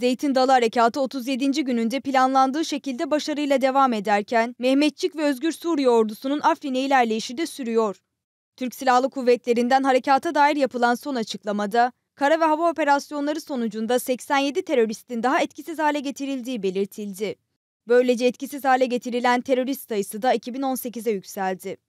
Zeytin Dalı Harekatı 37. gününde planlandığı şekilde başarıyla devam ederken Mehmetçik ve Özgür Suriye ordusunun Afrin'e ilerleyişi de sürüyor. Türk Silahlı Kuvvetleri'nden harekata dair yapılan son açıklamada kara ve hava operasyonları sonucunda 87 teröristin daha etkisiz hale getirildiği belirtildi. Böylece etkisiz hale getirilen terörist sayısı da 2018'e yükseldi.